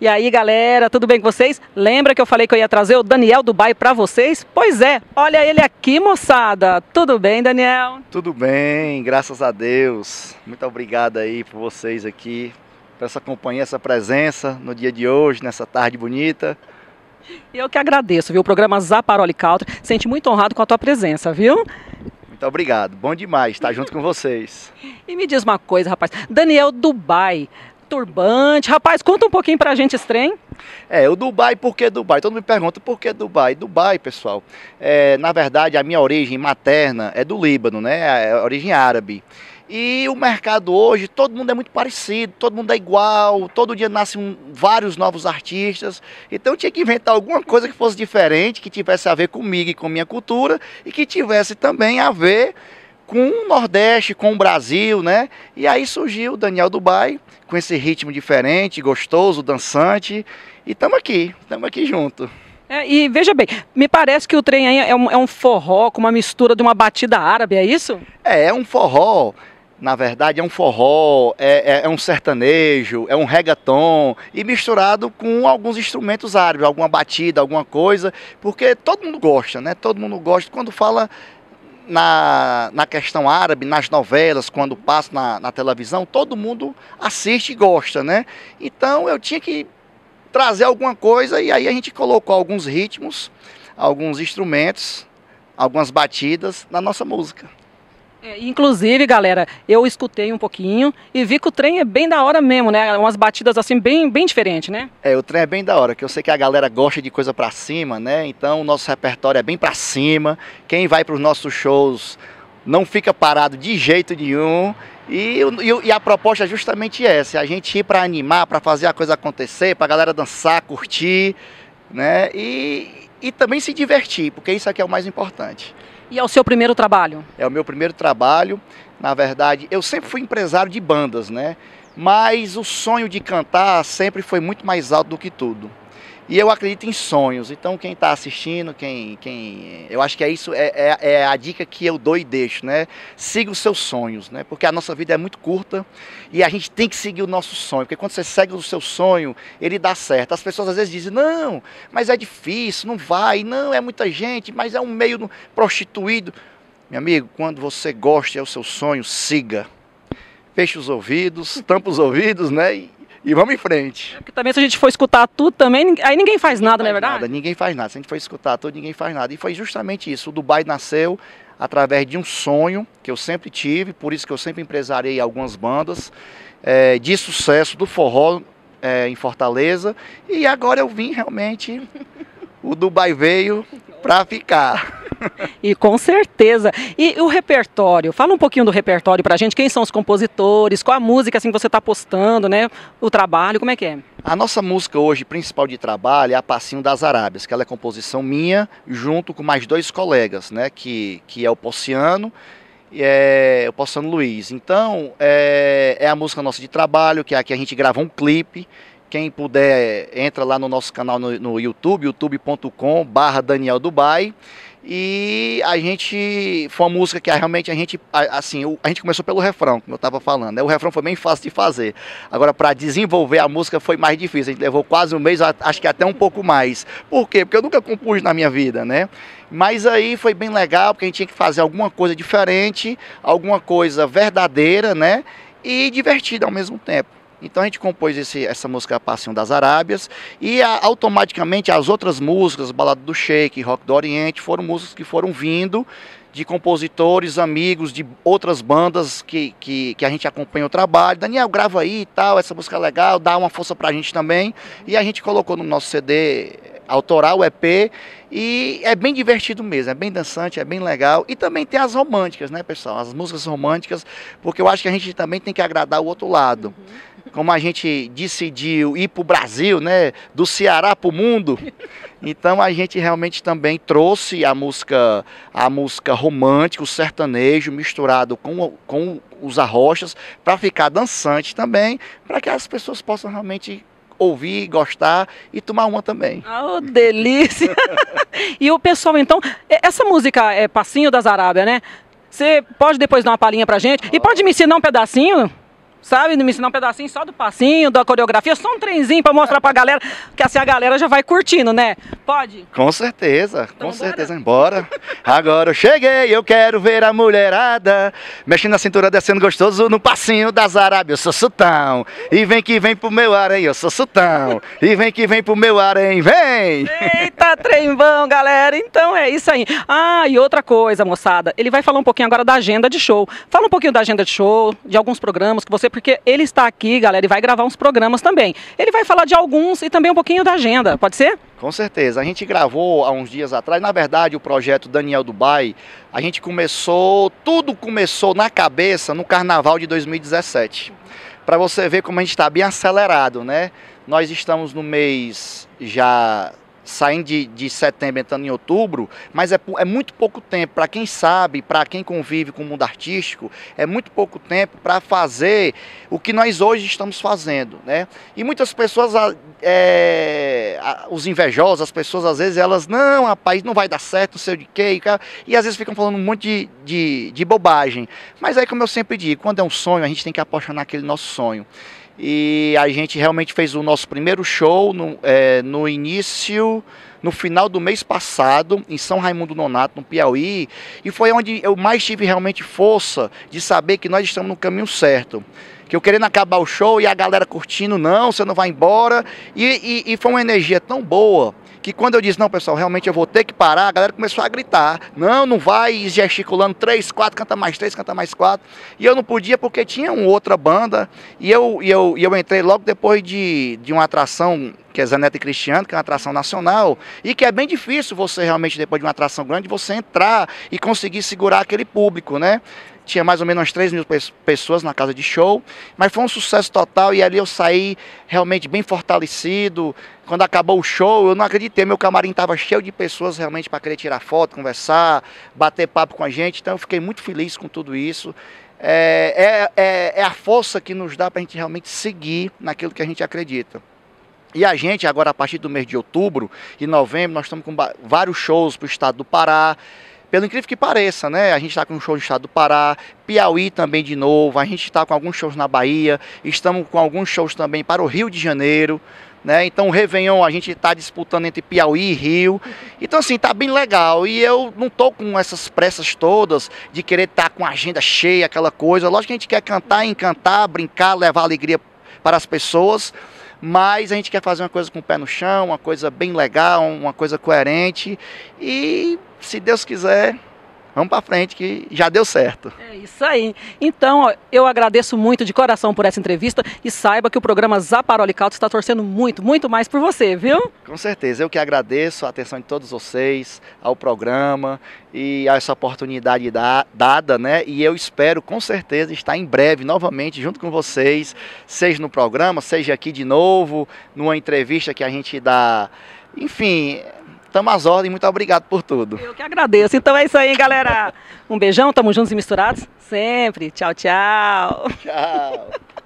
E aí, galera, tudo bem com vocês? Lembra que eu falei que eu ia trazer o Daniel Dubai para vocês? Pois é, olha ele aqui, moçada. Tudo bem, Daniel? Tudo bem, graças a Deus. Muito obrigado aí por vocês aqui, por essa companhia, essa presença no dia de hoje, nessa tarde bonita. eu que agradeço, viu? O programa Zaparoli Country. Sente muito honrado com a tua presença, viu? Muito obrigado. Bom demais estar junto com vocês. E me diz uma coisa, rapaz. Daniel Dubai, turbante. Rapaz, conta um pouquinho pra gente esse trem. É, o Dubai, por que Dubai? Todo mundo me pergunta por que Dubai? Dubai, pessoal, é, na verdade a minha origem materna é do Líbano, né? É a é origem árabe. E o mercado hoje, todo mundo é muito parecido, todo mundo é igual, todo dia nascem vários novos artistas. Então tinha que inventar alguma coisa que fosse diferente, que tivesse a ver comigo e com minha cultura e que tivesse também a ver com o Nordeste, com o Brasil, né? E aí surgiu o Daniel Dubai, com esse ritmo diferente, gostoso, dançante. E estamos aqui, estamos aqui junto. É, e veja bem, me parece que o trem aí é um, é um forró com uma mistura de uma batida árabe, é isso? É, é um forró na verdade é um forró, é, é, é, um sertanejo, é um reggaeton e misturado com alguns instrumentos árabes, alguma batida, alguma coisa, porque todo mundo gosta, né? Todo mundo gosta quando fala na, na questão árabe, nas novelas, quando passa na, na televisão, todo mundo assiste e gosta, né? Então eu tinha que trazer alguma coisa e aí a gente colocou alguns ritmos, alguns instrumentos, algumas batidas na nossa música. É, inclusive, galera, eu escutei um pouquinho e vi que o trem é bem da hora mesmo, né? Umas batidas assim bem, bem diferente, né? É, o trem é bem da hora, que eu sei que a galera gosta de coisa pra cima, né? Então o nosso repertório é bem pra cima. Quem vai pros nossos shows não fica parado de jeito nenhum. E, e, e, a proposta é justamente essa: a gente ir para animar, para fazer a coisa acontecer, para a galera dançar, curtir, né? E, e também se divertir, porque isso aqui é o mais importante. E é o seu primeiro trabalho? É o meu primeiro trabalho. Na verdade, eu sempre fui empresário de bandas, né? Mas o sonho de cantar sempre foi muito mais alto do que tudo. E eu acredito em sonhos. Então, quem está assistindo, quem, quem. Eh, eu acho que é isso, é, é, é, a dica que eu dou e deixo, né? Siga os seus sonhos, né? Porque a nossa vida é muito curta e a gente tem que seguir o nosso sonho. Porque quando você segue o seu sonho, ele dá certo. As pessoas às vezes dizem, não, mas é difícil, não vai, não, é muita gente, mas é um meio prostituído. Meu amigo, quando você gosta e é o seu sonho, siga. Feche os ouvidos, tampa os ouvidos, né? e vamos em frente. É porque também se a gente for escutar tudo também, aí ninguém faz ninguém nada, faz não é verdade? Nada, ninguém faz nada. Se a gente for escutar tudo, ninguém faz nada. E foi justamente isso. O Dubai nasceu através de um sonho que eu sempre tive, por isso que eu sempre empresarei algumas bandas é, de sucesso do forró é, em Fortaleza. E agora eu vim realmente, o Dubai veio para ficar. e com certeza. E o repertório? Fala um pouquinho do repertório pra gente. Quem são os compositores? Qual a música assim, que você está postando, né? O trabalho, como é que é? A nossa música hoje principal de trabalho é a Passinho das Arábias, que ela é composição minha, junto com mais dois colegas, né? Que, que é o Possiano é, o Poçano Luiz. Então, é, é, a música nossa de trabalho, que é aqui a gente grava um clipe. Quem puder, entra lá no nosso canal no, no YouTube, youtube.com barra Daniel Dubai. E a gente. Foi uma música que realmente a gente. Assim, a gente começou pelo refrão, como eu estava falando. Né? O refrão foi bem fácil de fazer. Agora, para desenvolver a música foi mais difícil. A gente levou quase um mês, acho que até um pouco mais. Por quê? Porque eu nunca compus na minha vida, né? Mas aí foi bem legal, porque a gente tinha que fazer alguma coisa diferente, alguma coisa verdadeira, né? E divertida ao mesmo tempo. Então a gente compôs esse, essa música Passinho das Arábias e a, automaticamente as outras músicas, Balada do Sheik, Rock do Oriente, foram músicas que foram vindo de compositores, amigos, de outras bandas que, que, que, a gente acompanha o trabalho. Daniel, grava aí e tal, essa música é legal, dá uma força pra gente também. E a gente colocou no nosso CD autoral, EP, e é bem divertido mesmo, é bem dançante, é bem legal. E também tem as românticas, né, pessoal? As músicas românticas, porque eu acho que a gente também tem que agradar o outro lado. Uhum como a gente decidiu ir para o Brasil, né? Do Ceará para o mundo. Então a gente realmente também trouxe a música, a música romântica, o sertanejo misturado com, com os arrochas para ficar dançante também, para que as pessoas possam realmente ouvir, gostar e tomar uma também. Oh, delícia! e o pessoal então, essa música é Passinho das Arábia, né? Você pode depois dar uma palhinha pra gente? E pode me ensinar um pedacinho? Sabe? Me ensinar um pedacinho só do passinho, da coreografia, só um trenzinho pra mostrar pra galera, que assim a galera já vai curtindo, né? Pode? Com certeza, então, com bora. certeza, embora. Agora eu cheguei, eu quero ver a mulherada, mexendo na cintura, descendo gostoso no passinho das Arábia, eu sou sultão. E vem que vem pro meu harém, eu sou sultão. E vem que vem pro meu harém, vem! Eita tá trembão, galera. Então é isso aí. Ah, e outra coisa, moçada. Ele vai falar um pouquinho agora da agenda de show. Fala um pouquinho da agenda de show, de alguns programas que você, porque ele está aqui, galera, e vai gravar uns programas também. Ele vai falar de alguns e também um pouquinho da agenda. Pode ser? Com certeza. A gente gravou há uns dias atrás, na verdade, o projeto Daniel Dubai. A gente começou, tudo começou na cabeça no carnaval de 2017. Para você ver como a gente está bem acelerado, né? Nós estamos no mês já saindo de, de setembro, entrando em outubro, mas é, é muito pouco tempo. Para quem sabe, para quem convive com o mundo artístico, é muito pouco tempo para fazer o que nós hoje estamos fazendo. Né? E muitas pessoas, é, os invejosos, as pessoas às vezes, elas, não, rapaz, não vai dar certo, não sei de quê, e às vezes ficam falando um monte de, de, de bobagem. Mas aí, é como eu sempre digo, quando é um sonho, a gente tem que apaixonar naquele nosso sonho e a gente realmente fez o nosso primeiro show no, é, no início, no final do mês passado, em São Raimundo Nonato, no Piauí, e foi onde eu mais tive realmente força de saber que nós estamos no caminho certo que eu querendo acabar o show e a galera curtindo, não, você não vai embora. E, e, e foi uma energia tão boa que quando eu disse, não, pessoal, realmente eu vou ter que parar, a galera começou a gritar, não, não vai, gesticulando, três, quatro, canta mais três, canta mais quatro. E eu não podia porque tinha uma outra banda, e eu, e eu, e eu entrei logo depois de, de uma atração, que é Zaneta e Cristiano, que é uma atração nacional, e que é bem difícil você realmente, depois de uma atração grande, você entrar e conseguir segurar aquele público, né? tinha mais ou menos umas 3 mil pessoas na casa de show, mas foi um sucesso total e ali eu saí realmente bem fortalecido. Quando acabou o show, eu não acreditei, meu camarim estava cheio de pessoas realmente para querer tirar foto, conversar, bater papo com a gente, então eu fiquei muito feliz com tudo isso. É, é, é, é a força que nos dá para a gente realmente seguir naquilo que a gente acredita. E a gente, agora a partir do mês de outubro e novembro, nós estamos com vários shows para o estado do Pará pelo incrível que pareça, né? A gente está com um show no estado do Pará, Piauí também de novo, a gente está com alguns shows na Bahia, estamos com alguns shows também para o Rio de Janeiro, né? Então o Réveillon a gente está disputando entre Piauí e Rio. Então assim, tá bem legal. E eu não tô com essas pressas todas de querer estar tá com a agenda cheia, aquela coisa. Lógico que a gente quer cantar, encantar, brincar, levar alegria para as pessoas mas a gente quer fazer uma coisa com o pé no chão, uma coisa bem legal, uma coisa coerente e se Deus quiser, vamos para frente que já deu certo. É isso aí. Então, ó, eu agradeço muito de coração por essa entrevista e saiba que o programa Zaparoli está torcendo muito, muito mais por você, viu? Com certeza. Eu que agradeço a atenção de todos vocês, ao programa e a essa oportunidade da, dada, né? E eu espero com certeza estar em breve novamente junto com vocês, seja no programa, seja aqui de novo, numa entrevista que a gente dá. Enfim, Estamos às ordens, muito obrigado por tudo. Eu que agradeço. Então é isso aí, galera. Um beijão, tamo juntos e misturados? Sempre. Tchau, tchau. Tchau.